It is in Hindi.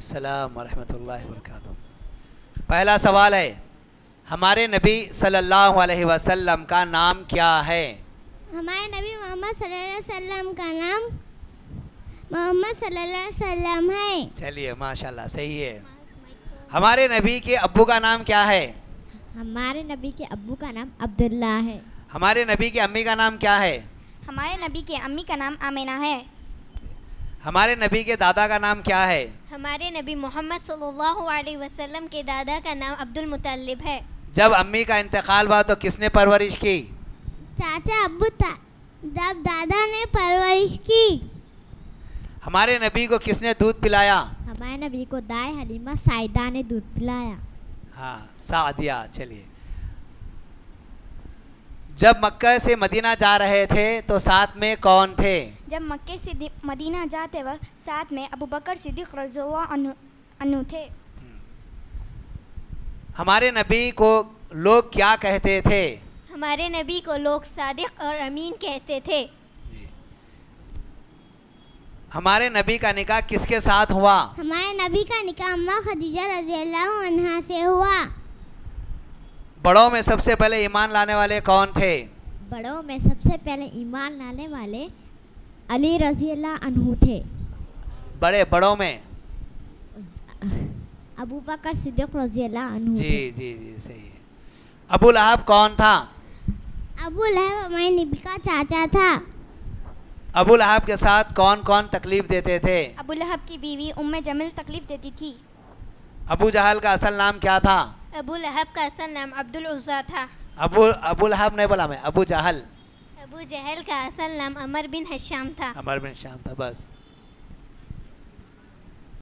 वालेकुम वरहमतुल्लाहि वबरकातुहू पहला सवाल है हमारे नबी सल्लल्लाहु अलैहि वसल्लम का नाम क्या है हमारे नबी मोहम्मद सल्लल्लाहु अलैहि वसल्लम का नाम मोहम्मद सल्लल्लाहु अलैहि वसल्लम है चलिए माशाल्लाह सही है हमारे नबी के अब्बू का नाम क्या है हमारे नबी के अब्बू का नाम अब्दुल्ला है हमारे नबी की अम्मी का नाम क्या है हमारे नबी के अम्मी का नाम आमिना है हमारे नबी के दादा का नाम क्या है हमारे नबी मोहम्मद सल्लल्लाहु अलैहि वसल्लम के दादा का नाम अब्दुल मुतलब है जब अम्मी का इंतकाल हुआ तो किसने परवरिश की चाचा अबू था जब दादा ने परवरिश की हमारे नबी को किसने दूध पिलाया हमारे नबी को दाए हलीमा साइदा ने दूध पिलाया हाँ सादिया चलिए जब मक्का से मदीना जा रहे थे तो साथ में कौन थे जब मक्के से मदीना जाते वक्त साथ में अबू बकर सिद्दीक रजल्ला अनु थे हमारे नबी को लोग क्या कहते थे हमारे नबी को लोग सादिक और अमीन कहते थे हमारे नबी का निकाह किसके साथ हुआ हमारे नबी का निकाह अम्मा खदीजा रजी अल्लाह से हुआ बड़ों में सबसे पहले ईमान लाने वाले कौन थे बड़ों में सबसे पहले ईमान लाने वाले अली रजी अनहू थे बड़े बड़ों में अबू बकर सिद्दीक रजी अनहू जी जी जी सही है अबू लहब कौन था अबू लहब हमारे नबी का चाचा था अबू लहब के साथ कौन कौन तकलीफ देते थे अबू लहब की बीवी उम्मे जमील तकलीफ देती थी अबू जहल का असल नाम क्या था अबू लहब का असल नाम अब्दुल उज़ा था अबू अबू लहब नहीं बोला मैं अबू जहल अबू जहल का असल नाम अमर बिन हश्याम था अमर बिन हश्याम था बस